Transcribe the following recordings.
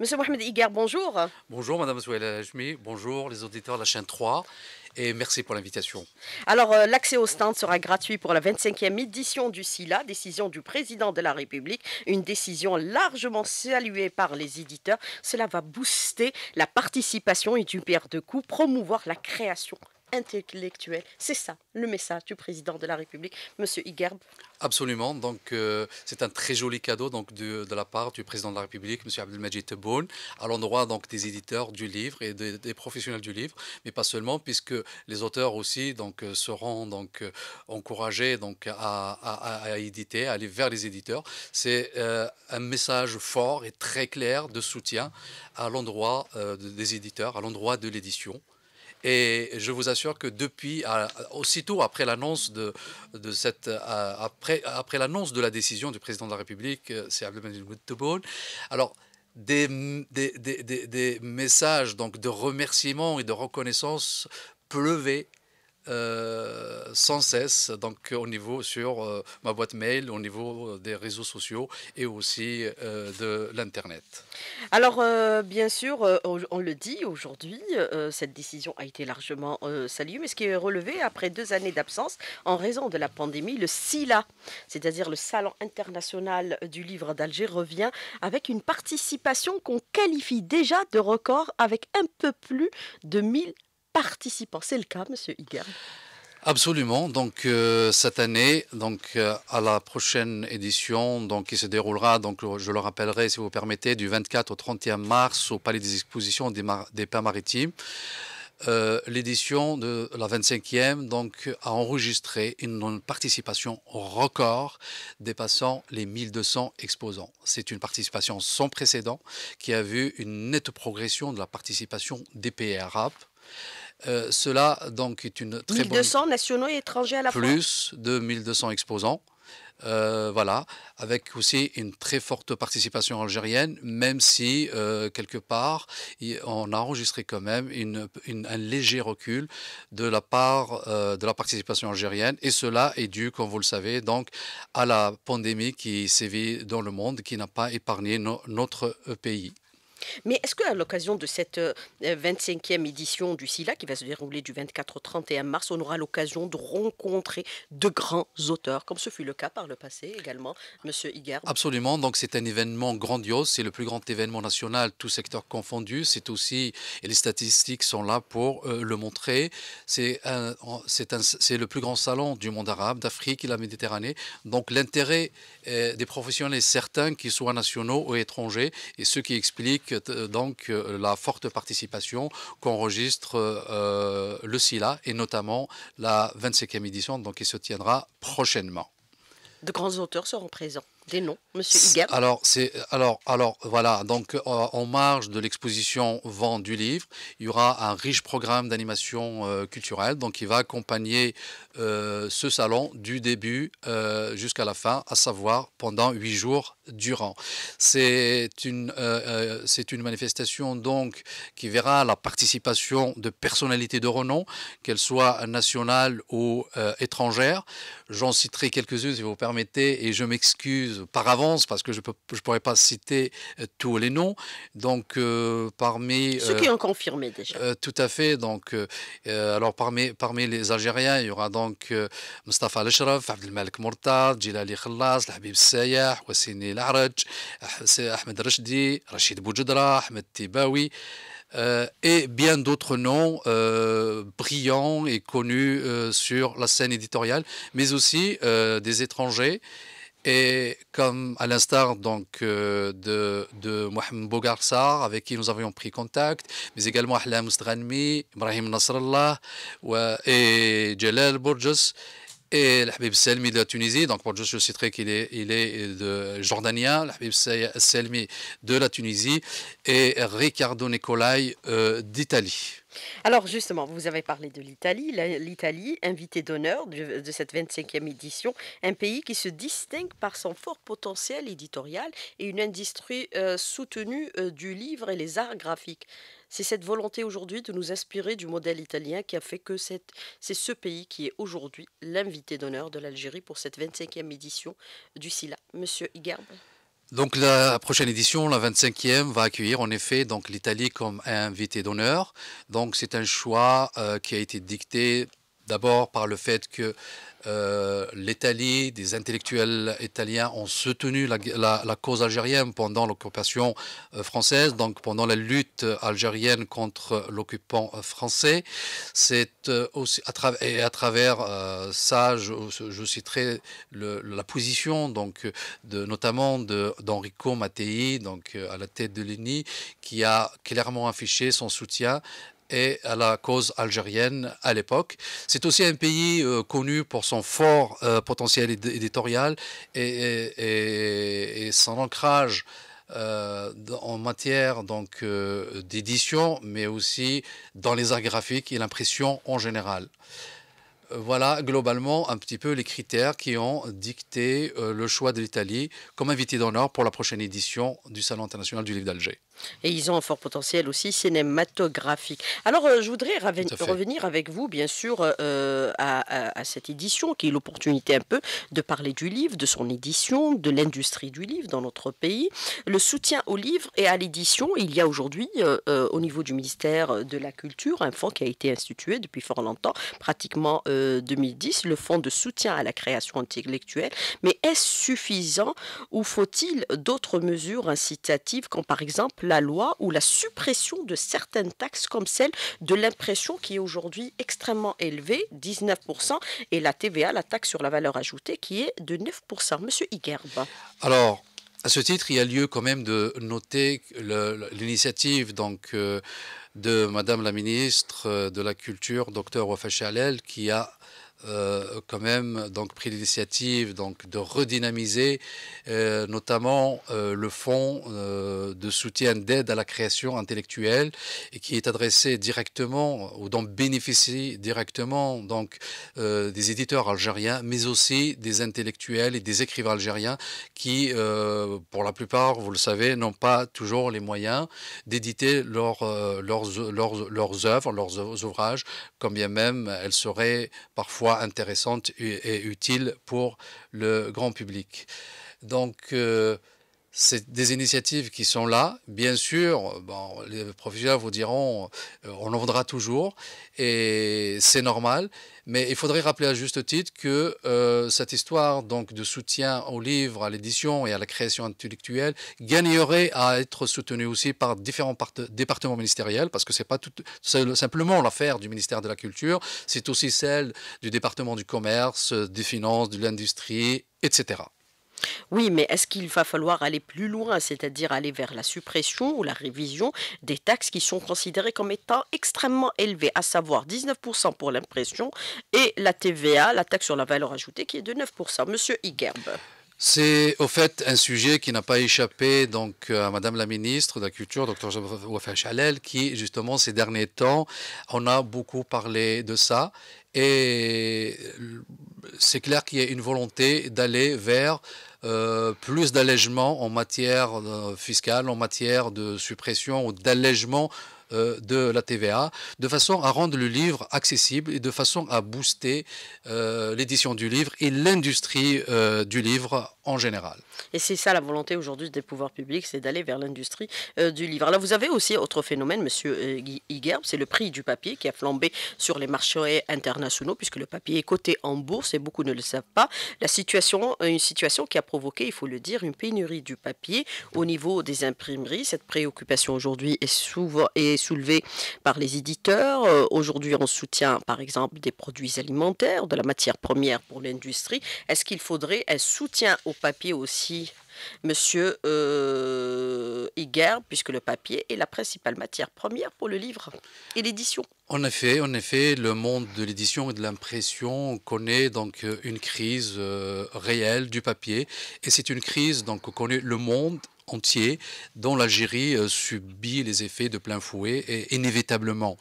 Monsieur Mohamed Igar, bonjour. Bonjour Madame Souhaila Hajmi, bonjour les auditeurs de la chaîne 3 et merci pour l'invitation. Alors euh, l'accès au stand sera gratuit pour la 25e édition du SILA, décision du président de la République, une décision largement saluée par les éditeurs. Cela va booster la participation et du paire de coups, promouvoir la création intellectuel. C'est ça le message du président de la République, Monsieur Igerbe. Absolument. Donc, euh, c'est un très joli cadeau donc, de, la part du président de la République, M. Abdelmajid Tebboune, à l'endroit donc, des éditeurs du livre et des, professionnels du livre, mais pas seulement, puisque les auteurs aussi donc, euh, seront donc, euh, encouragés donc, à, éditer, à aller vers les éditeurs. C'est un message fort et très clair de soutien à l'endroit des éditeurs, à l'endroit de l'édition. Et je vous assure que depuis, aussitôt après l'annonce de, cette, après, après l'annonce de la décision du président de la République, euh, c'est alors des, des, des, messages donc de remerciements et de reconnaissance pleuvaient euh, sans cesse, donc au niveau sur euh, ma boîte mail, au niveau euh, des réseaux sociaux et aussi de l'internet. Alors bien sûr, on le dit aujourd'hui, cette décision a été largement saluée, mais ce qui est relevé après deux années d'absence en raison de la pandémie, le SILA, c'est-à-dire le Salon international du livre d'Alger, revient avec une participation qu'on qualifie déjà de record avec un peu plus de 1000 participants. C'est le cas, Monsieur Higuer Absolument. Donc euh, cette année, donc euh, à la prochaine édition, donc qui se déroulera, donc je le rappellerai si vous permettez, du 24 au 31 mars au Palais des Expositions des, Pins Maritimes. Euh, l'édition de la 25e donc, a enregistré une, participation record dépassant les 1200 exposants. C'est une participation sans précédent qui a vu une nette progression de la participation des pays arabes euh, cela donc est une très 1200 nationaux et étrangers à la plus Plus de 1200 exposants. Euh, voilà, avec aussi une très forte participation algérienne, même si euh, quelque part on a enregistré quand même un léger recul de la part de la participation algérienne, et cela est dû, comme vous le savez, donc à la pandémie qui sévit dans le monde, qui n'a pas épargné notre pays. Mais est-ce qu'à l'occasion de cette 25e euh, édition du SILA, qui va se dérouler du 24 au 31 mars, on aura l'occasion de rencontrer de grands auteurs, comme ce fut le cas par le passé également, Monsieur Higuer Absolument, donc c'est un événement grandiose, c'est le plus grand événement national, tout secteur confondu, c'est aussi, et les statistiques sont là pour euh, le montrer, c'est le plus grand salon du monde arabe, d'Afrique et de la Méditerranée, donc l'intérêt euh, des professionnels certains qu'ils soient nationaux ou étrangers, et ce qui explique euh, donc euh, la forte participation qu'enregistre le SILA, et notamment la 25e édition, donc qui se tiendra prochainement. De grands auteurs seront présents les noms, Monsieur Alors, c'est alors alors voilà. Donc, euh, en marge de l'exposition vent du livre, il y aura un riche programme d'animation euh, culturelle, donc qui va accompagner euh, ce salon du début jusqu'à la fin, à savoir pendant huit jours durant. C'est une c'est une manifestation donc qui verra la participation de personnalités de renom, qu'elles soient nationales ou étrangères. J'en citerai quelques-unes si vous permettez, et je m'excuse par avance parce que je ne pourrais pas citer euh, tous les noms. Donc, euh, parmi. Ceux qui euh, ont confirmé déjà. tout à fait. Donc, alors, parmi, parmi les Algériens, il y aura donc Mustafa al ashraf Abdelmalek Mourtad, Jilali Khalas, Habib Sayah, Wassini Laraj, Ahmed Rashdi, Rachid Boujoudra, Ahmed Tibawi. et bien d'autres noms brillants et connus sur la scène éditoriale, mais aussi des étrangers. Et comme à l'instar donc euh, de, de Mohamed Bogarsar, avec qui nous avions pris contact, mais également Ahlam Stranmi, Ibrahim Nasrallah et Jalal Bourges et l'Habib Selmi de la Tunisie. Donc Bourges, je citerai qu'il est, il est de jordanien, l'Habib Selmi de la Tunisie et Riccardo Nicolai euh, d'Italie. Alors justement, vous avez parlé de l'Italie. L'Italie, invité d'honneur de, cette 25e édition, un pays qui se distingue par son fort potentiel éditorial et une industrie euh, soutenue euh, du livre et les arts graphiques. C'est cette volonté aujourd'hui de nous inspirer du modèle italien qui a fait que c'est ce pays qui est aujourd'hui l'invité d'honneur de l'Algérie pour cette 25e édition du SILA. Monsieur Igerbe. Donc la prochaine édition, la 25e, va accueillir en effet l'Italie comme invité d'honneur. Donc c'est un choix euh, qui a été dicté D'abord par le fait que euh, l'Italie, des intellectuels italiens ont soutenu la, cause algérienne pendant l'occupation euh, française, donc pendant la lutte algérienne contre l'occupant français. C'est euh, aussi à, et à travers ça, je, citerai la position donc notamment d'Enrico Mattei, donc à la tête de l'UNI, qui a clairement affiché son soutien et à la cause algérienne à l'époque. C'est aussi un pays euh, connu pour son fort euh, potentiel éditorial et, son ancrage euh, en matière donc d'édition, mais aussi dans les arts graphiques et l'impression en général. Voilà globalement un petit peu les critères qui ont dicté le choix de l'Italie comme invité d'honneur pour la prochaine édition du Salon international du livre d'Alger. Et ils ont un fort potentiel aussi cinématographique. Alors, euh, je voudrais revenir avec vous, bien sûr, euh, à, cette édition, qui est l'opportunité un peu de parler du livre, de son édition, de l'industrie du livre dans notre pays. Le soutien au livre et à l'édition, il y a aujourd'hui, euh, au niveau du ministère de la Culture, un fonds qui a été institué depuis fort longtemps, pratiquement 2010, le fonds de soutien à la création intellectuelle. Mais est-ce suffisant ou faut-il d'autres mesures incitatives, comme par exemple la loi ou la suppression de certaines taxes comme celle de l'impression qui est aujourd'hui extrêmement élevée, 19%, et la TVA, la taxe sur la valeur ajoutée, qui est de 9%. Monsieur Iguerbe. Alors, à ce titre, il y a lieu quand même de noter l'initiative donc euh, de Madame la ministre euh, de la Culture, Dr Wafa Chalel, qui a euh, quand même donc pris l'initiative donc de redynamiser euh, notamment euh, le fonds de soutien d'aide à la création intellectuelle et qui est adressé directement ou dont bénéficient directement donc des éditeurs algériens mais aussi des intellectuels et des écrivains algériens qui pour la plupart vous le savez n'ont pas toujours les moyens d'éditer leurs leurs leurs leurs œuvres leurs ouvrages comme bien même elles seraient parfois intéressante et, utile pour le grand public. Donc, euh, c'est des initiatives qui sont là. Bien sûr, les professeurs vous diront, euh, on en voudra toujours, et c'est normal. Mais il faudrait rappeler à juste titre que euh, cette histoire donc de soutien au livres, à l'édition et à la création intellectuelle gagnerait à être soutenue aussi par différents départements ministériels, parce que ce c'est pas tout, simplement l'affaire du ministère de la Culture, c'est aussi celle du département du commerce, des finances, de l'industrie, etc. Oui, mais est-ce qu'il va falloir aller plus loin, c'est-à-dire aller vers la suppression ou la révision des taxes qui sont considérées comme étant extrêmement élevées, à savoir 19% pour l'impression et la TVA, la taxe sur la valeur ajoutée, qui est de 9%. Monsieur Igerbe. C'est au fait un sujet qui n'a pas échappé donc euh, à Madame la ministre de la Culture, Dr Wafa Chalel, qui justement ces derniers temps, on a beaucoup parlé de ça et c'est clair qu'il y a une volonté d'aller vers euh, plus d'allègements en matière euh, fiscale, en matière de suppression ou d'allègement euh, de la TVA, de façon à rendre le livre accessible et de façon à booster l'édition du livre et l'industrie du livre en général. Et c'est ça la volonté aujourd'hui des pouvoirs publics, c'est d'aller vers l'industrie euh, du livre. Là, vous avez aussi autre phénomène, Monsieur euh, c'est le prix du papier qui a flambé sur les marchés internationaux puisque le papier est coté en bourse et beaucoup ne le savent pas. La situation, euh, une situation qui a provoqué, il faut le dire, une pénurie du papier au niveau des imprimeries. Cette préoccupation aujourd'hui est, est soulevée par les éditeurs. Euh, aujourd'hui, on soutient par exemple des produits alimentaires, de la matière première pour l'industrie. Est-ce qu'il faudrait un soutien au papier aussi Monsieur euh, Iger, puisque le papier est la principale matière première pour le livre et l'édition. En effet, en effet, le monde de l'édition et de l'impression connaît donc euh, une crise euh, réelle du papier, et c'est une crise donc que connaît le monde entier dont l'Algérie euh, subit les effets de plein fouet et inévitablement.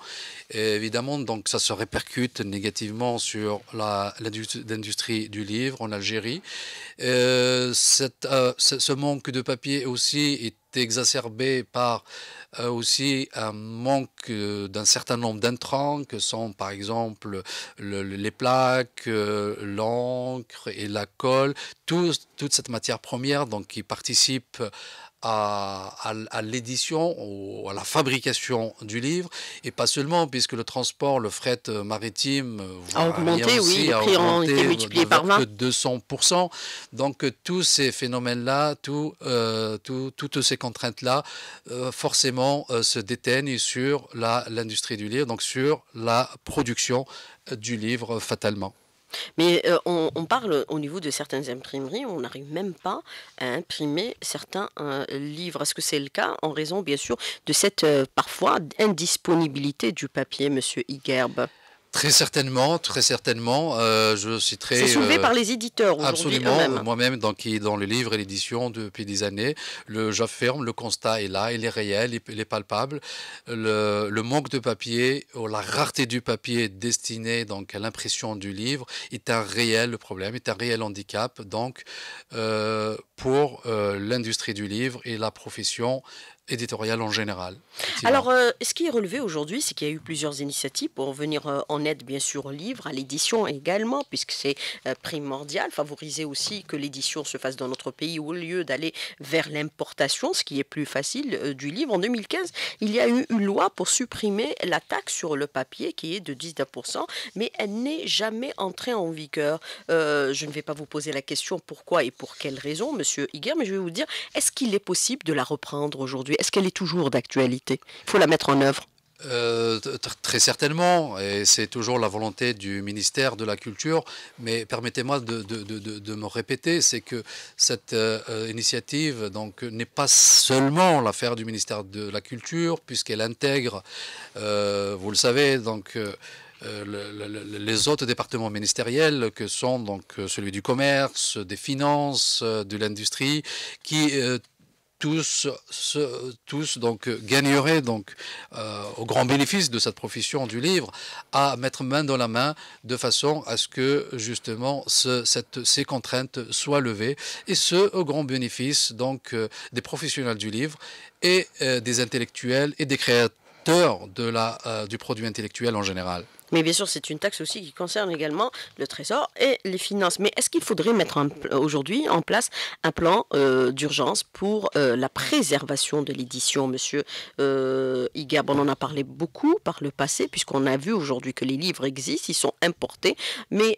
évidemment, donc ça se répercute négativement sur l'industrie du livre en Algérie. Euh, euh, ce manque de papier aussi est exacerbé par euh, aussi un manque euh, d'un certain nombre d'intrants que sont par exemple les plaques, euh, l'encre et la colle, toute cette matière première donc, qui participe à, à, ou l'édition, à la fabrication du livre, et pas seulement, puisque le transport, le fret euh, maritime euh, a augmenté, oui, prix ont été euh, multipliés par 20. De 200%. Donc tous ces phénomènes-là, toutes ces contraintes-là, forcément se déteignent sur l'industrie du livre, donc sur la production du livre fatalement. Mais euh, on, parle au niveau de certaines imprimeries, on n'arrive même pas à imprimer certains euh, livres. Est-ce que c'est le cas en raison, bien sûr, de cette euh, parfois indisponibilité du papier, Monsieur Igerbe Très certainement, très certainement. Euh, je citerai. C'est soulevé euh, par les éditeurs aujourd'hui. Absolument. Moi-même, dans, dans le livre et l'édition depuis des années, j'affirme le constat est là, il est réel, il, est palpable. Le, manque de papier, la rareté du papier destiné donc à l'impression du livre est un réel problème, est un réel handicap. Donc, euh, pour l'industrie du livre et la profession, éditoriale en général. Alors, euh, ce qui est relevé aujourd'hui, c'est qu'il y a eu plusieurs initiatives pour venir euh, en aide, bien sûr, au livre, à l'édition également, puisque c'est euh, primordial, favoriser aussi que l'édition se fasse dans notre pays au lieu d'aller vers l'importation, ce qui est plus facile du livre. En 2015, il y a eu une loi pour supprimer la taxe sur le papier qui est de 19%, mais elle n'est jamais entrée en vigueur. je ne vais pas vous poser la question pourquoi et pour quelles raisons, monsieur Higuer, mais je vais vous dire, est-ce qu'il est possible de la reprendre aujourd'hui est-ce qu'elle est toujours d'actualité Il faut la mettre en œuvre. Euh, très certainement, et c'est toujours la volonté du ministère de la Culture, mais permettez-moi de, me répéter, c'est que cette euh, initiative donc n'est pas seulement l'affaire du ministère de la Culture, puisqu'elle intègre, euh, vous le savez, donc les autres départements ministériels que sont donc celui du commerce, des finances, de l'industrie, qui tous, tous donc euh, gagneraient donc euh, au grand bénéfice de cette profession du livre à mettre main dans la main de façon à ce que justement cette, ces contraintes soient levées et ce au grand bénéfice donc euh, des professionnels du livre et des intellectuels et des créateurs de la, du produit intellectuel en général. Mais bien sûr, c'est une taxe aussi qui concerne également le Trésor et les finances. Mais est-ce qu'il faudrait mettre aujourd'hui en place un plan euh, d'urgence pour euh, la préservation de l'édition, Monsieur euh, iga On en a parlé beaucoup par le passé, puisqu'on a vu aujourd'hui que les livres existent, ils sont importés, mais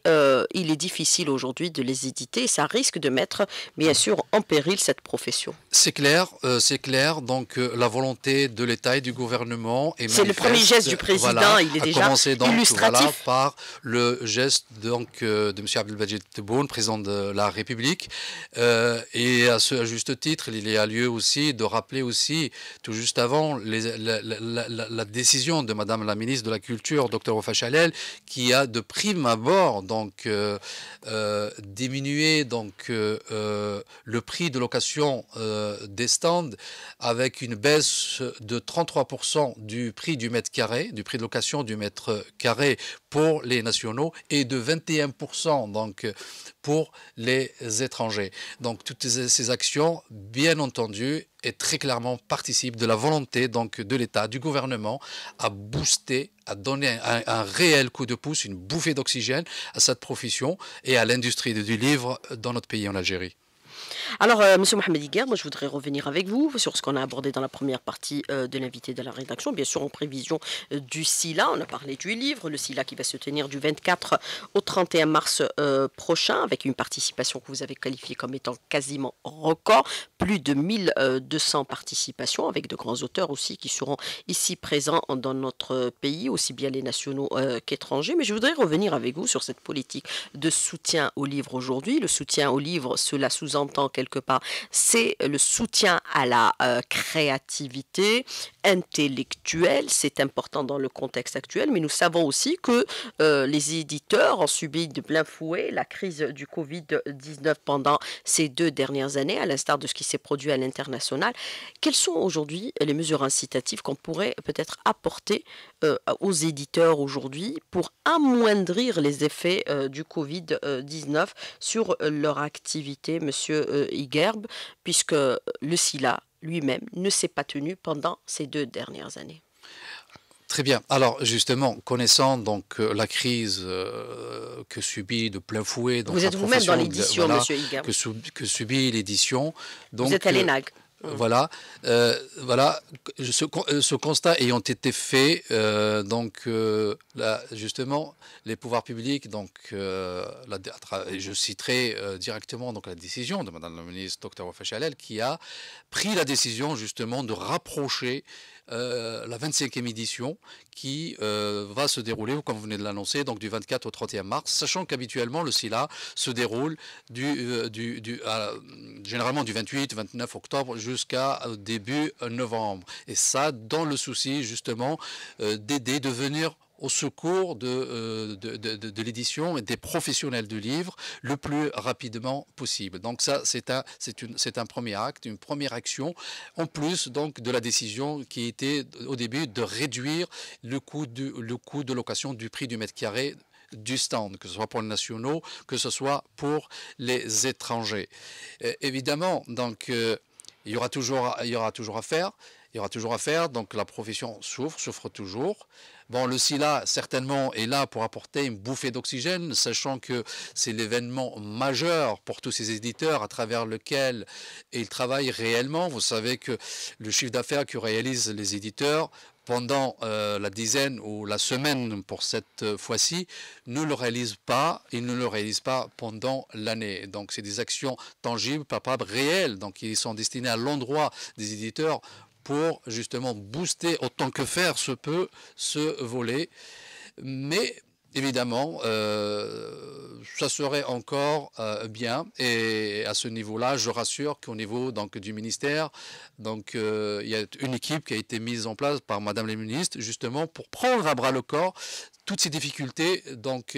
il est difficile aujourd'hui de les éditer. ça risque de mettre, bien sûr, en péril cette profession. C'est clair, c'est clair. Donc, la volonté de l'État et du gouvernement est C'est le premier geste du président. il est déjà. dans illustratif. par le geste donc, euh, de M. Abdel-Bajid Tebboune, président de la République. Euh, et à, ce, juste titre, il y a lieu aussi de rappeler aussi, tout juste avant, la, décision de Mme la ministre de la Culture, Dr. Rofa Chalel, qui a de prime abord donc, euh, diminué donc, le prix de location des stands avec une baisse de 33% du prix du mètre carré, du prix de location du mètre carré pour les nationaux et de 21% donc pour les étrangers. Donc toutes ces actions, bien entendu, et très clairement participent de la volonté donc de l'État, du gouvernement, à booster, à donner un réel coup de pouce, une bouffée d'oxygène à cette profession et à l'industrie du livre dans notre pays en Algérie. Alors, M. Euh, Monsieur Mohamed Iguer, moi je voudrais revenir avec vous sur ce qu'on a abordé dans la première partie euh, de l'invité de la rédaction, bien sûr en prévision euh, du SILA. On a parlé du livre, le SILA qui va se tenir du 24 au 31 mars prochain, avec une participation que vous avez qualifiée comme étant quasiment record, plus de 1200 participations, avec de grands auteurs aussi qui seront ici présents dans notre pays, aussi bien les nationaux qu'étrangers. Mais je voudrais revenir avec vous sur cette politique de soutien au livre aujourd'hui. Le soutien au livre, cela sous-entend que part. C'est le soutien à la euh, créativité intellectuelle. C'est important dans le contexte actuel, mais nous savons aussi que euh, les éditeurs ont subi de plein fouet la crise du Covid-19 pendant ces deux dernières années, à l'instar de ce qui s'est produit à l'international. Quelles sont aujourd'hui les mesures incitatives qu'on pourrait peut-être apporter euh, aux éditeurs aujourd'hui pour amoindrir les effets euh, du Covid-19 euh, sur leur activité, Monsieur Igerbe, puisque le SILA lui-même ne s'est pas tenu pendant ces deux dernières années. Très bien. Alors justement, connaissant donc la crise que subit de plein fouet, donc vous êtes vous-même dans l'édition, Monsieur Que, subit l'édition. Vous êtes à l'ENAG. Hum. Voilà, euh, voilà. Euh, ce, constat ayant été fait, euh, donc justement, les pouvoirs publics, donc je citerai directement donc la décision de Madame la ministre Dr Wafachalel qui a pris la décision justement de rapprocher euh, la 25e édition qui euh, va se dérouler, comme vous venez de l'annoncer, donc du 24 au 31 mars, sachant qu'habituellement le SILA se déroule du, euh, généralement du 28, 29 octobre jusqu'à début novembre. Et ça, dans le souci justement d'aider, de venir au secours euh, de, de, l'édition et des professionnels du livre le plus rapidement possible. Donc ça, c'est un, un, premier acte, une première action, en plus donc de la décision qui était au début de réduire le coût, du, le coût de location du prix du mètre carré du stand, que ce soit pour les nationaux, que ce soit pour les étrangers. Euh, évidemment, donc, euh, il, y aura toujours, il y aura toujours à faire. Il y aura toujours à faire. Donc, la profession souffre, souffre toujours. Bon, le SILA, certainement, est là pour apporter une bouffée d'oxygène, sachant que c'est l'événement majeur pour tous ces éditeurs à travers lequel ils travaillent réellement. Vous savez que le chiffre d'affaires que réalisent les éditeurs pendant euh, la dizaine ou la semaine pour cette euh, fois-ci, ne le réalisent pas, ils ne le réalisent pas pendant l'année. Donc c'est des actions tangibles, palpables, réelles, donc ils sont destinés à l'endroit des éditeurs pour justement booster autant que faire se peut ce volet. Mais évidemment, euh, ça serait encore euh, bien. Et à ce niveau-là, je rassure qu'au niveau donc, du ministère, donc, euh, il y a une équipe qui a été mise en place par Madame la ministre, justement, pour prendre à bras le corps toutes ces difficultés, donc,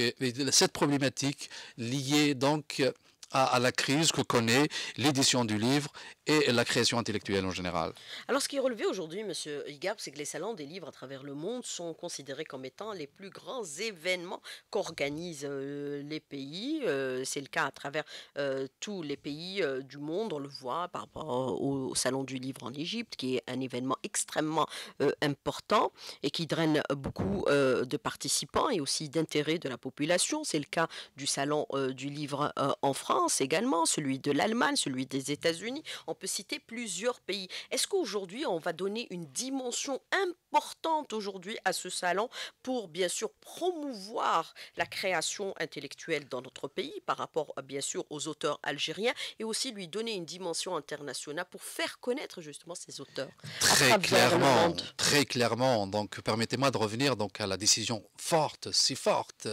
cette problématique liée donc, à, la crise que connaît l'édition du livre et la création intellectuelle en général. Alors ce qui est relevé aujourd'hui, Monsieur Igab, c'est que les salons des livres à travers le monde sont considérés comme étant les plus grands événements qu'organisent euh, les pays. Euh, c'est le cas à travers euh, tous les pays du monde. On le voit par rapport au, salon du livre en Égypte, qui est un événement extrêmement important et qui draine beaucoup de participants et aussi d'intérêt de la population. C'est le cas du salon du livre en France également, celui de l'Allemagne, celui des États-Unis. On peut citer plusieurs pays. Est-ce qu'aujourd'hui, on va donner une dimension importante aujourd'hui à ce salon pour bien sûr promouvoir la création intellectuelle dans notre pays par rapport euh, bien sûr aux auteurs algériens et aussi lui donner une dimension internationale pour faire connaître justement ces auteurs Très clairement, très clairement. Donc permettez-moi de revenir donc à la décision forte, si forte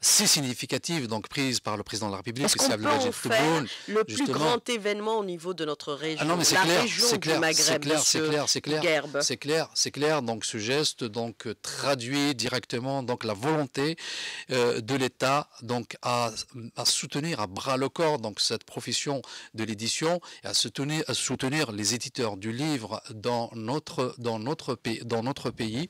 si significative, donc prise par le président de la République, Est-ce qu'on peut le plus grand événement au niveau de notre ah région, c'est clair, c'est clair, du Maghreb, c'est clair, c'est clair, c'est clair, c'est clair, Donc ce geste donc traduit directement donc la volonté euh, de l'État donc à, soutenir à bras le corps donc cette profession de l'édition et à soutenir, à soutenir les éditeurs du livre dans notre dans notre pays dans notre pays.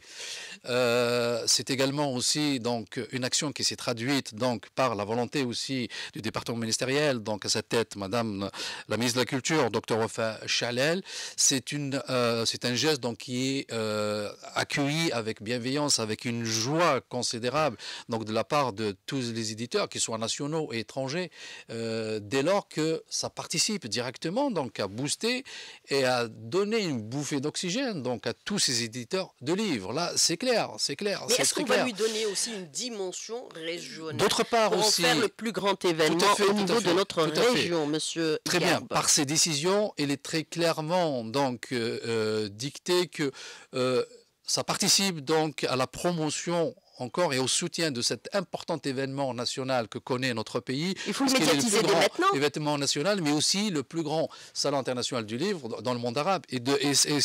Euh, c'est également aussi donc une action qui s'est traduite donc par la volonté aussi du département ministériel, donc à sa tête Madame la ministre de la Culture, Dr Ofa Chalel. C'est une, euh, c'est un geste donc qui est euh, accueilli avec bienveillance, avec une joie considérable, donc de la part de tous les éditeurs, qu'ils soient nationaux et étrangers, euh, dès lors que ça participe directement donc à booster et à donner une bouffée d'oxygène donc à tous ces éditeurs de livres. Là, c'est clair, c'est clair. Mais est-ce qu'on va lui donner aussi une dimension régionale? D'autre part aussi. faire le plus grand événement au niveau de notre région, monsieur. Très bien. Par ses décisions, il est très clairement donc euh, euh dicté que. Euh, ça participe donc à la promotion encore et au soutien de cet important événement national que connaît notre pays. Il faut le médiatiser grand maintenant. Événement national, mais aussi le plus grand salon international du livre dans le monde arabe. Et, de,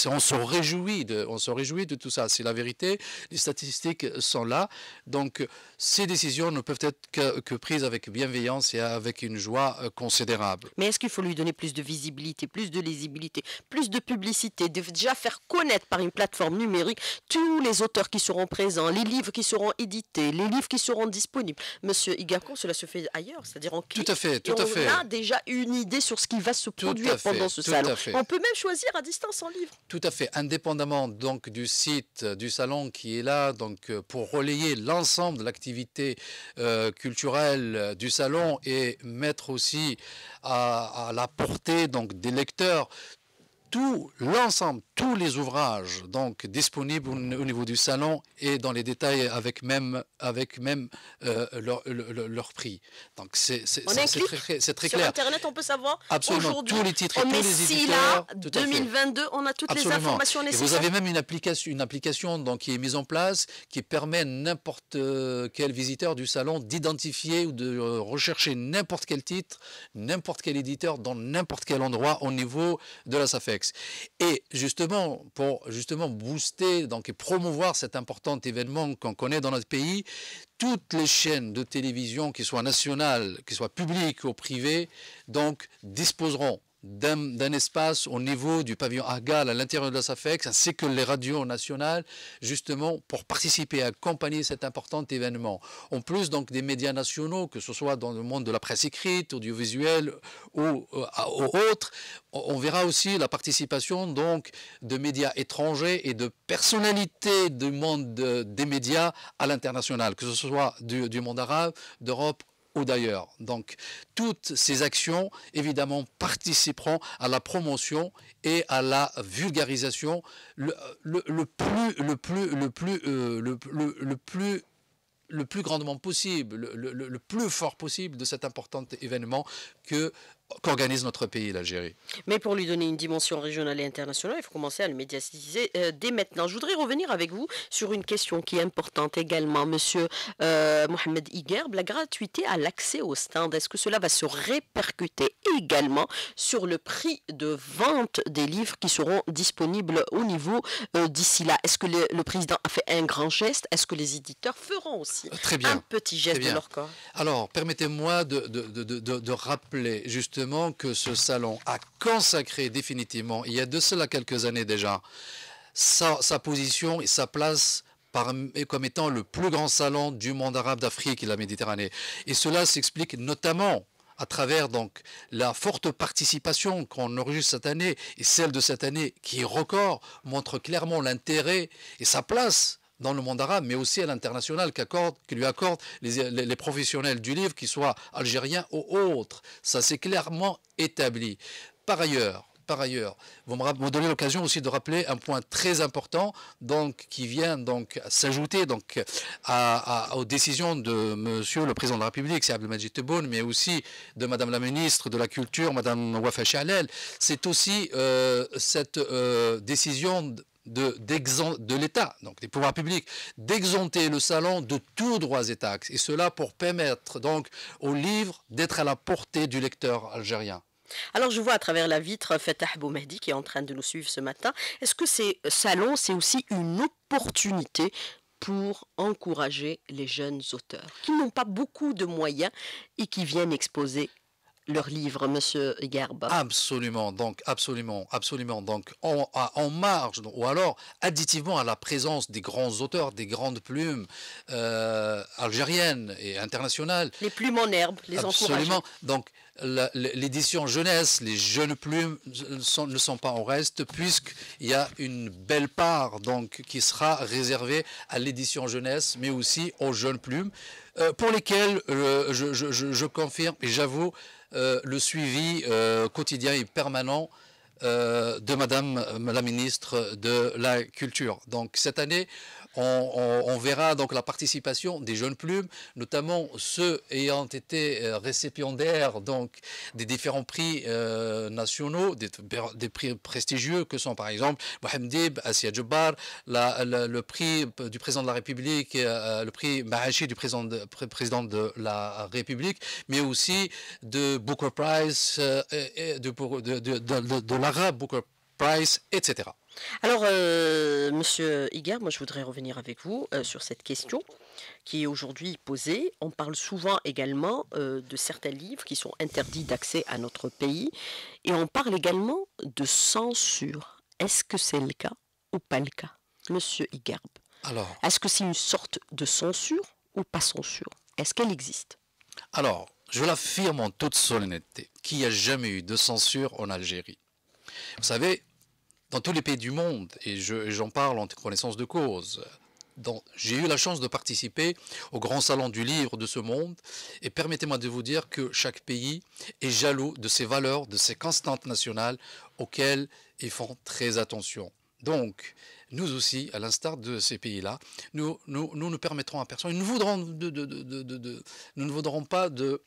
on, se réjouit de, on se réjouit de tout ça. C'est la vérité. Les statistiques sont là. Donc, ces décisions ne peuvent être que, que prises avec bienveillance et avec une joie euh, considérable. Mais est-ce qu'il faut lui donner plus de visibilité, plus de lisibilité, plus de publicité, de déjà faire connaître par une plateforme numérique tous les auteurs qui seront présents, les livres qui seront éditer les livres qui seront disponibles. Monsieur igacon cela se fait ailleurs, c'est-à-dire en Tout à fait, tout à on fait. a déjà une idée sur ce qui va se produire pendant ce salon. On peut même choisir à distance en livre. Tout à fait, indépendamment donc du site euh, du salon qui est là, donc euh, pour relayer l'ensemble de l'activité euh, culturelle du salon et mettre aussi à, la portée donc des lecteurs tout l'ensemble, tous les ouvrages donc disponibles au niveau du salon et dans les détails avec même, avec même euh, leur, prix. Donc c'est très, très Sur clair. Internet, on peut savoir tous les titres, tous les éditeurs. Là, 2022, on a toutes les informations nécessaires. Et vous avez même une application, une application donc qui est mise en place qui permet n'importe euh, quel visiteur du salon d'identifier ou de euh, rechercher n'importe quel titre, n'importe quel éditeur dans n'importe quel endroit au niveau de la SAFEC. Et justement, pour justement booster donc, et promouvoir cet important événement qu'on connaît dans notre pays, toutes les chaînes de télévision, qu'elles soient nationales, qu'elles soient publiques ou privées, donc, disposeront d'un espace au niveau du pavillon Argal à l'intérieur de la SAFEX, ainsi que les radios nationales, justement pour participer et accompagner cet important événement. En plus donc des médias nationaux, que ce soit dans le monde de la presse écrite, audiovisuelle ou, euh, ou, autres, on verra aussi la participation donc de médias étrangers et de personnalités du monde euh, des médias à l'international, que ce soit du monde arabe, d'Europe ou d'ailleurs. Donc toutes ces actions, évidemment, participeront à la promotion et à la vulgarisation le, le plus, le plus, le plus, le, plus euh, le plus grandement possible, le, le, plus fort possible de cet important événement que qu'organise notre pays, l'Algérie. Mais pour lui donner une dimension régionale et internationale, il faut commencer à le médiatiser euh, dès maintenant. Je voudrais revenir avec vous sur une question qui est importante également, Monsieur euh, Mohamed Iguerb, la gratuité à l'accès au stand. Est-ce que cela va se répercuter également sur le prix de vente des livres qui seront disponibles au niveau euh, d'ici là Est-ce que le, président a fait un grand geste Est-ce que les éditeurs feront aussi un petit geste de leur corps Alors, permettez-moi de, rappeler juste que ce salon a consacré définitivement, il y a de cela quelques années déjà, sa, sa position et sa place comme étant le plus grand salon du monde arabe d'Afrique et de la Méditerranée. Et cela s'explique notamment à travers donc la forte participation qu'on enregistre cette année et celle de cette année qui est record montre clairement l'intérêt et sa place dans le monde arabe, mais aussi à l'international qu'accorde, que lui accorde les, professionnels du livre, qu'ils soient algériens ou autres. Ça s'est clairement établi. Par ailleurs, par ailleurs, vous me donnez l'occasion aussi de rappeler un point très important donc, qui vient donc s'ajouter donc, aux décisions de Monsieur le Président de la République, c'est Abdelmajid Tebboune, mais aussi de Madame la Ministre de la Culture, Madame Wafa Chalel. C'est aussi euh, cette euh, décision décision de, de l'État, donc des pouvoirs publics, d'exempter le salon de tous droits et taxes, et cela pour permettre donc au livre d'être à la portée du lecteur algérien. Alors je vois à travers la vitre Fetah Boumehdi qui est en train de nous suivre ce matin. Est-ce que ces salons, c'est aussi une opportunité pour encourager les jeunes auteurs qui n'ont pas beaucoup de moyens et qui viennent exposer leur livre, Monsieur Garba. Absolument, donc absolument, absolument. Donc en, en marge, ou alors additivement à la présence des grands auteurs, des grandes plumes euh, algériennes et internationales. Les plumes en herbe, les encourager. Absolument. Donc l'édition jeunesse, les jeunes plumes euh, ne sont pas en reste puisqu'il y a une belle part donc qui sera réservée à l'édition jeunesse, mais aussi aux jeunes plumes, euh, pour lesquelles je confirme et j'avoue euh, le suivi euh, quotidien et permanent euh, de Madame la ministre de la Culture. Donc cette année, on, verra donc la participation des jeunes plumes, notamment ceux ayant été euh, récipiendaires donc, des différents prix euh, nationaux, des, prix prestigieux que sont par exemple Mohamedib, Assia Jabbar, le prix du président de la République, euh, le prix Mahashi du président de, la République, mais aussi de Booker Prize, et de, de, de Booker Prize, etc. Alors, euh, Monsieur moi je voudrais revenir avec vous euh, sur cette question qui est aujourd'hui posée. On parle souvent également euh, de certains livres qui sont interdits d'accès à notre pays et on parle également de censure. Est-ce que c'est le cas ou pas le cas, Monsieur Higuerbe, Alors, est-ce que c'est une sorte de censure ou pas censure Est-ce qu'elle existe Alors, je l'affirme en toute solennité qu'il n'y a jamais eu de censure en Algérie. Vous savez, dans tous les pays du monde, et j'en parle en connaissance de cause, j'ai eu la chance de participer au grand salon du livre de ce monde, et permettez-moi de vous dire que chaque pays est jaloux de ses valeurs, de ses constantes nationales auxquelles ils font très attention. Donc, nous aussi, à l'instar de ces pays-là, nous, nous, ne permettrons à personne, nous ne voudrons pas de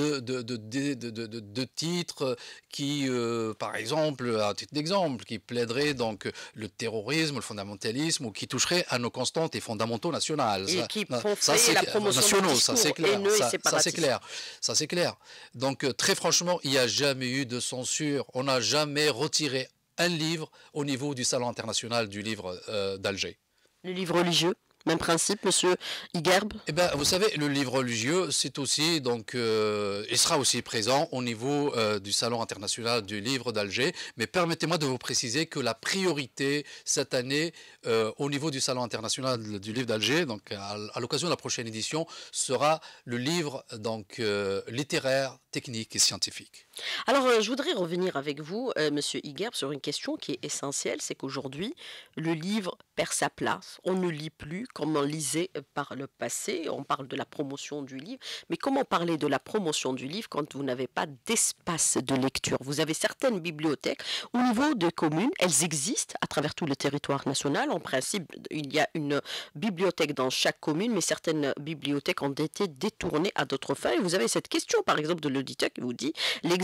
de, de, titres qui, euh, par exemple, à titre d'exemple, qui plaideraient donc le terrorisme, le fondamentalisme, ou qui toucheraient à nos constantes et fondamentaux nationales. qui ça, la promotion nationaux, ça c'est clair. Ça, c'est clair. Ça c'est clair. Donc euh, très franchement, il n'y a jamais eu de censure. On n'a jamais retiré un livre au niveau du Salon international du livre euh, d'Alger. Le livre religieux même principe, monsieur Igerbe Eh bien, vous savez, le livre religieux, c'est aussi, donc, euh, il sera aussi présent au niveau euh, du Salon international du livre d'Alger. Mais permettez-moi de vous préciser que la priorité cette année, euh, au niveau du Salon international du livre d'Alger, donc à, à l'occasion de la prochaine édition, sera le livre donc, littéraire, technique et scientifique. Alors, euh, je voudrais revenir avec vous, euh, Monsieur Higuerbe, sur une question qui est essentielle, c'est qu'aujourd'hui, le livre perd sa place. On ne lit plus comme on lisait euh, par le passé. On parle de la promotion du livre, mais comment parler de la promotion du livre quand vous n'avez pas d'espace de lecture Vous avez certaines bibliothèques au niveau des communes, elles existent à travers tout le territoire national. En principe, il y a une bibliothèque dans chaque commune, mais certaines bibliothèques ont été détournées à d'autres fins. Et vous avez cette question, par exemple, de l'auditeur qui vous dit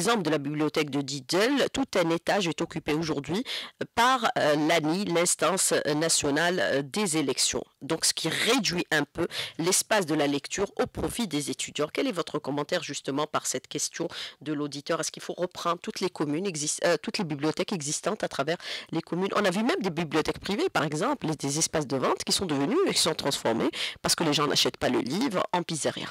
Exemple de la bibliothèque de Didel, tout un étage est occupé aujourd'hui euh, par euh, l'ANI, l'instance euh, nationale des élections. Donc ce qui réduit un peu l'espace de la lecture au profit des étudiants. Quel est votre commentaire justement par cette question de l'auditeur Est-ce qu'il faut reprendre toutes les communes, toutes les bibliothèques existantes à travers les communes On a vu même des bibliothèques privées, par exemple, des espaces de vente qui sont devenus et qui sont transformés parce que les gens n'achètent pas le livre en pizzeria.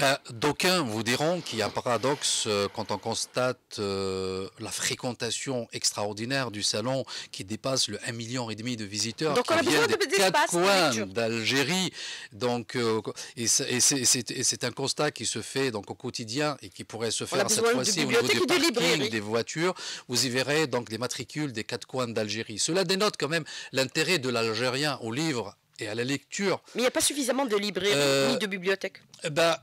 Ben, d'aucuns vous diront qu'il y a un paradoxe euh, quand on constate euh, la fréquentation extraordinaire du salon qui dépasse le 1,5 million et demi de visiteurs qui on des quatre coins d'Algérie. Donc euh, et c'est un constat qui se fait donc au quotidien et qui pourrait se faire cette fois-ci au niveau des parkings, des, voitures. Vous y verrez donc des matricules des quatre coins d'Algérie. Cela dénote quand même l'intérêt de l'Algérien au livre et à la lecture. Mais il n'y a pas suffisamment de librairies ni de bibliothèques. Eh ben,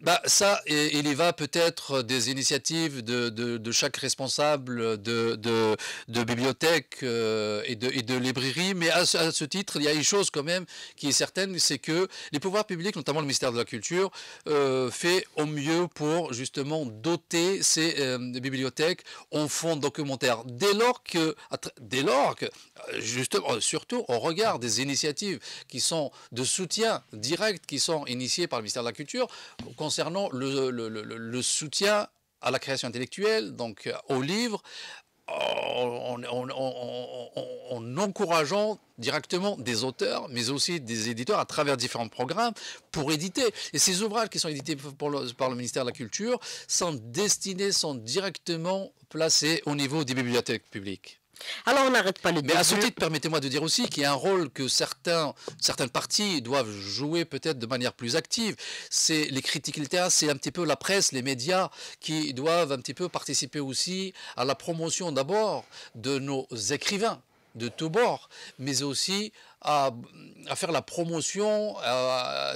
bah, il y va peut-être des initiatives de, de, chaque responsable de, de, bibliothèque euh, et, de, et librairie, mais à ce, titre, il y a une chose quand même qui est certaine, c'est que les pouvoirs publics, notamment le ministère de la Culture, euh, fait au mieux pour justement doter ces euh, bibliothèques en fonds documentaires. Dès lors que, dès lors que euh, justement, surtout au regard des initiatives qui sont de soutien direct, qui sont initiées par le ministère de la Culture, concernant le, soutien à la création intellectuelle, donc euh, aux livres, en, encourageant directement des auteurs, mais aussi des éditeurs à travers différents programmes pour éditer. Et ces ouvrages qui sont édités par le ministère de la Culture sont destinés, sont directement placés au niveau des bibliothèques publiques. Alors on n'arrête pas le Mais à ce titre, permettez-moi de dire aussi qu'il y a un rôle que certains, certaines parties doivent jouer peut-être de manière plus active. C'est les critiques littéraires, c'est un petit peu la presse, les médias qui doivent un petit peu participer aussi à la promotion d'abord de nos écrivains de tous bords, mais aussi à, faire la promotion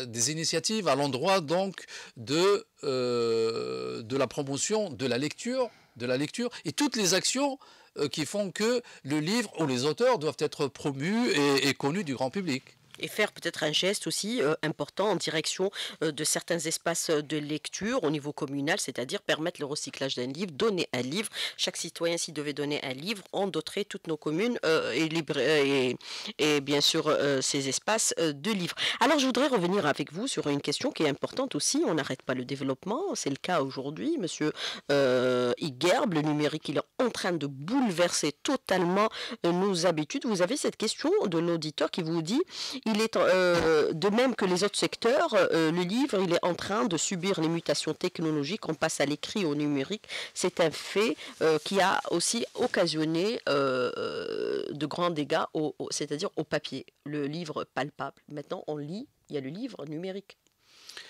des initiatives à l'endroit donc de, euh, de la promotion de la lecture, de la lecture et toutes les actions euh, qui font que le livre ou les auteurs doivent être promus et, connus du grand public et faire peut-être un geste aussi euh, important en direction euh, de certains espaces euh, de lecture au niveau communal, c'est-à-dire permettre le recyclage d'un livre, donner un livre. Chaque citoyen, s'il devait donner un livre, on doterait toutes nos communes et, et, et, bien sûr ces espaces de livres. Alors je voudrais revenir avec vous sur une question qui est importante aussi. On n'arrête pas le développement, c'est le cas aujourd'hui. Monsieur Igerbe, le numérique, il est en train de bouleverser totalement nos habitudes. Vous avez cette question de l'auditeur qui vous dit il est euh, de même que les autres secteurs, euh, le livre, il est en train de subir les mutations technologiques. On passe à l'écrit, au numérique. C'est un fait euh, qui a aussi occasionné de grands dégâts, au, c'est-à-dire au papier, le livre palpable. Maintenant, on lit, il y a le livre numérique.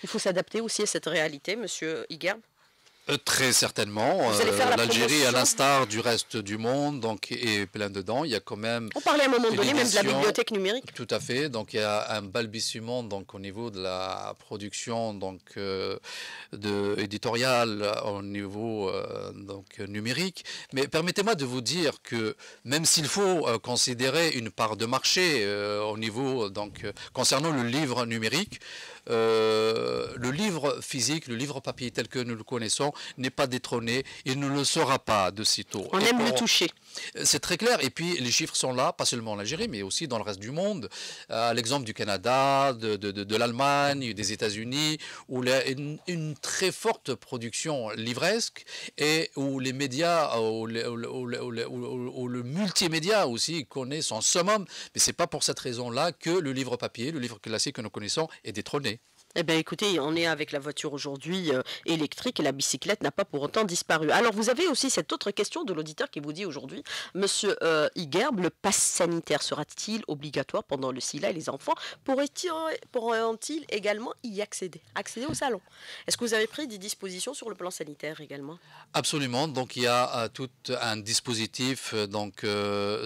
Il faut s'adapter aussi à cette réalité, Monsieur Iger. Euh, très certainement. Euh, L'Algérie, à l'instar du reste du monde, donc est plein dedans. Il y quand même. On parlait à un moment donné même de la bibliothèque numérique. Tout à fait. Donc il y a un balbutiement donc au niveau de la production donc euh, de éditoriale au niveau donc numérique. Mais permettez-moi de vous dire que même s'il faut considérer une part de marché au niveau donc concernant le livre numérique, euh, le livre physique, le livre papier tel que nous le connaissons, n'est pas détrôné. Il ne le sera pas de sitôt. On aime le toucher. Euh, c'est très clair. Et puis, les chiffres sont là, pas seulement en Algérie, mais aussi dans le reste du monde. Euh, à l'exemple du Canada, de, l'Allemagne, des États-Unis, où il y a une, très forte production livresque et où les médias, où le, multimédia aussi connaît son summum. Mais c'est pas pour cette raison-là que le livre papier, le livre classique que nous connaissons, est détrôné. Eh bien, écoutez, on est avec la voiture aujourd'hui euh, électrique et la bicyclette n'a pas pour autant disparu. Alors, vous avez aussi cette autre question de l'auditeur qui vous dit aujourd'hui, Monsieur euh, le pass sanitaire sera-t-il obligatoire pendant le SILA et les enfants pourront-ils également y accéder, accéder au salon Est-ce que vous avez pris des dispositions sur le plan sanitaire également Absolument. Donc, il y a euh, tout un dispositif euh, donc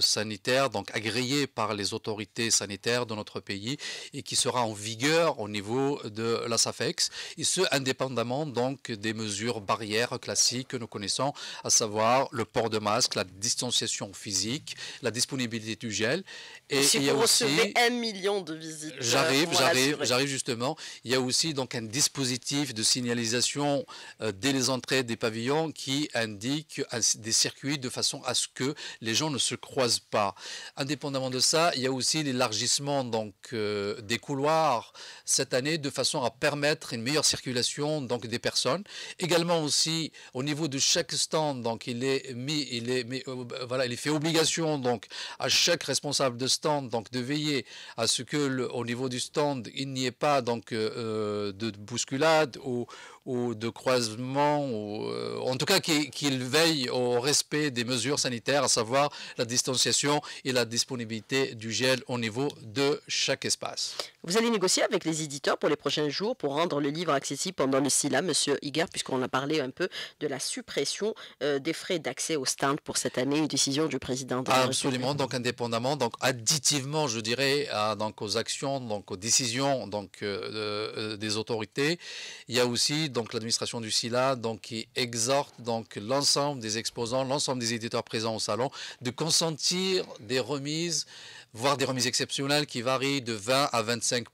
sanitaire, donc agréé par les autorités sanitaires de notre pays et qui sera en vigueur au niveau de de la SAFEX, et ce, indépendamment donc des mesures barrières classiques que nous connaissons, à savoir le port de masque, la distanciation physique, la disponibilité du gel. Et si il y a vous aussi, un million de visites. Euh, j'arrive, j'arrive, j'arrive justement. Il y a aussi donc un dispositif de signalisation euh, dès les entrées des pavillons qui indique euh, des circuits de façon à ce que les gens ne se croisent pas. Indépendamment de ça, il y a aussi l'élargissement donc des couloirs cette année de façon à permettre une meilleure circulation donc, des personnes. Également aussi, au niveau de chaque stand, donc, il, est mis, il, est, euh, bah, voilà, il fait obligation donc, à chaque responsable de stand donc, de veiller à ce que le, au niveau du stand, il n'y ait pas donc, euh, euh, de bousculade ou, ou de croisement, ou euh, en tout cas qu'il veillent veille au respect des mesures sanitaires, à savoir la distanciation et la disponibilité du gel au niveau de chaque espace. Vous allez négocier avec les éditeurs pour les prochains jours pour rendre le livre accessible pendant le SILA, Monsieur Higuer, puisqu'on a parlé un peu de la suppression euh, des frais d'accès au stand pour cette année, une décision du président Absolument, donc indépendamment, donc additivement, je dirais, à, donc aux actions, donc aux décisions donc, euh, des autorités. Il y a aussi donc l'administration du SILA, donc, qui exhorte donc, l'ensemble des exposants, l'ensemble des éditeurs présents au salon, de consentir des remises voire des remises exceptionnelles qui varient de 20 à 25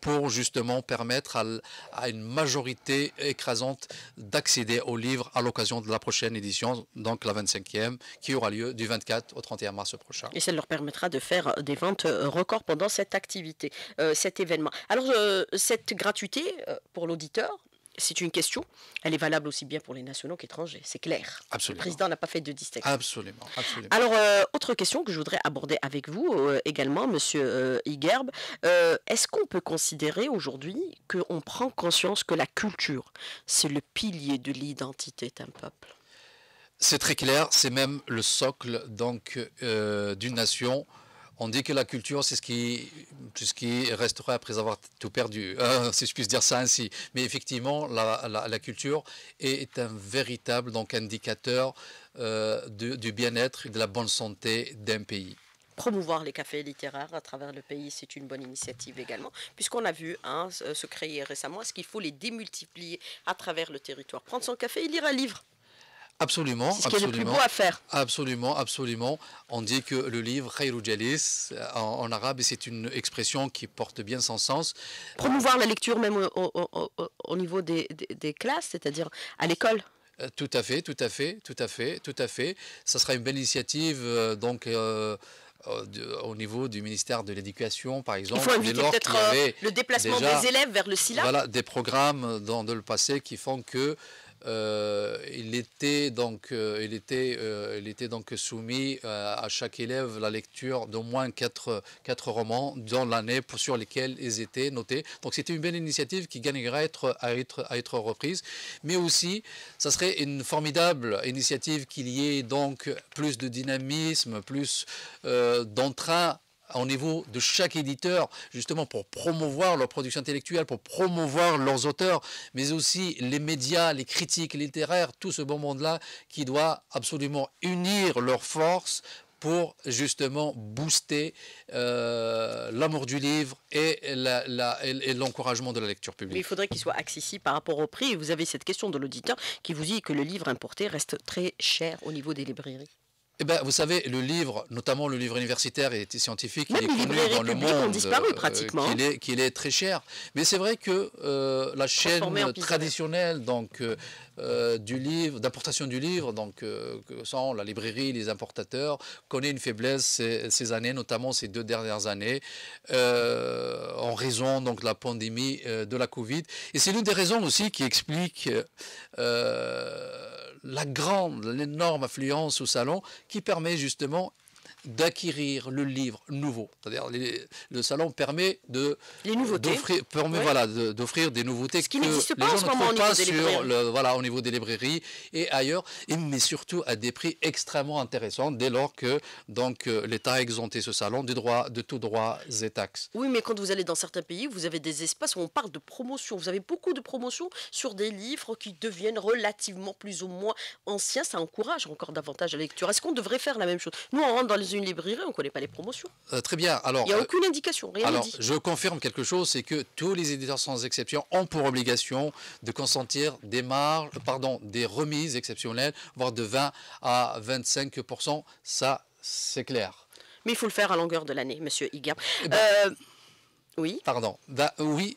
pour justement permettre à, une majorité écrasante d'accéder aux livre à l'occasion de la prochaine édition, donc la 25e, qui aura lieu du 24 au 31 mars prochain. Et ça leur permettra de faire des ventes euh, records pendant cette activité, euh, cet événement. Alors, euh, cette gratuité pour l'auditeur, c'est une question, elle est valable aussi bien pour les nationaux qu'étrangers, c'est clair. Le président n'a pas fait de distinction. Absolument. Absolument. Alors, euh, autre question que je voudrais aborder avec vous euh, également, Monsieur euh, Igerb. est-ce qu'on peut considérer aujourd'hui qu'on prend conscience que la culture, c'est le pilier de l'identité d'un peuple C'est très clair, c'est même le socle donc d'une nation on dit que la culture, c'est ce qui, ce qui restera après avoir tout perdu, hein, si je puisse dire ça ainsi. Mais effectivement, la, culture est un véritable donc, indicateur euh, du bien-être et de la bonne santé d'un pays promouvoir les cafés littéraires à travers le pays, c'est une bonne initiative également, puisqu'on a vu hein, se créer récemment, est-ce qu'il faut les démultiplier à travers le territoire Prendre son café et lire un livre Absolument. C'est ce absolument, est le plus beau à faire. Absolument, absolument. On dit que le livre Khairou Jalis, euh, en, arabe, c'est une expression qui porte bien son sens. Promouvoir la lecture même au, niveau des, classes, c'est-à-dire à l'école euh, tout à fait, tout à fait, tout à fait, tout à fait. Ça sera une belle initiative, euh, donc. au niveau du ministère de l'Éducation, par exemple. Il faut éviter peut-être le déplacement des élèves vers le SILA. Voilà, des programmes dans de le passé qui font que euh, il était donc, euh, il était, euh, il était donc soumis à chaque élève la lecture d'au moins quatre, quatre romans dans l'année sur lesquels ils étaient notés. Donc c'était une belle initiative qui gagnerait à être, à être, à être reprise. Mais aussi, ça serait une formidable initiative qu'il y ait donc plus de dynamisme, plus d'entrain au niveau de chaque éditeur, justement pour promouvoir leur production intellectuelle, pour promouvoir leurs auteurs, mais aussi les médias, les critiques littéraires, tout ce bon monde-là qui doit absolument unir leurs forces pour justement booster euh, l'amour du livre et, l'encouragement de la lecture publique. Mais il faudrait qu'il soit accessible par rapport au prix. vous avez cette question de l'auditeur qui vous dit que le livre importé reste très cher au niveau des librairies eh bien, vous savez, le livre, notamment le livre universitaire et scientifique, il est connu dans le monde, euh, pratiquement. Hein. qu'il est, très cher. Mais c'est vrai que euh, la chaîne traditionnelle donc, euh, du livre, d'importation du livre, donc, sans la librairie, les importateurs, connaît une faiblesse ces, années, notamment ces deux dernières années, en raison donc, de la pandémie de la Covid. Et c'est l'une des raisons aussi qui explique la grande, l'énorme affluence au salon qui permet justement d'acquérir le livre nouveau. C'est-à-dire le salon permet de d'offrir permet voilà d'offrir des nouveautés qui que les pas voilà au niveau des librairies et ailleurs, et, mais surtout à des prix extrêmement intéressants dès lors que donc euh, l'État a exempté ce salon de tous droit et taxes. Oui, mais quand vous allez dans certains pays, vous avez des espaces où on parle de promotion. Vous avez beaucoup de promotions sur des livres qui deviennent relativement plus ou moins anciens. Ça encourage encore davantage la lecture. Est-ce qu'on devrait faire la même chose Nous, on rentre dans les une librairie, on ne connaît pas les promotions. Euh, très bien. Alors, il n'y a euh, aucune indication. alors, je confirme quelque chose, c'est que tous les éditeurs sans exception ont pour obligation de consentir des marges, pardon, des remises exceptionnelles, voire de 20 à 25 Ça, c'est clair. Mais il faut le faire à longueur de l'année, Monsieur igar eh ben, euh, oui. Pardon. oui,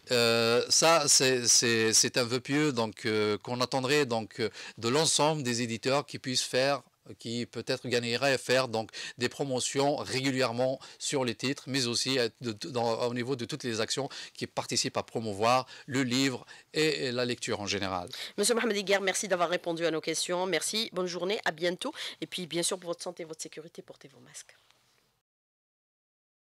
ça c'est un vœu pieux donc qu'on attendrait donc de l'ensemble des éditeurs qui puissent faire qui peut-être gagnerait à faire donc des promotions régulièrement sur les titres, mais aussi au niveau de toutes les actions qui participent à promouvoir le livre et, la lecture en général. Monsieur Mohamed Guer, merci d'avoir répondu à nos questions. Merci, bonne journée, à bientôt. Et puis, bien sûr, pour votre santé et votre sécurité, portez vos masques.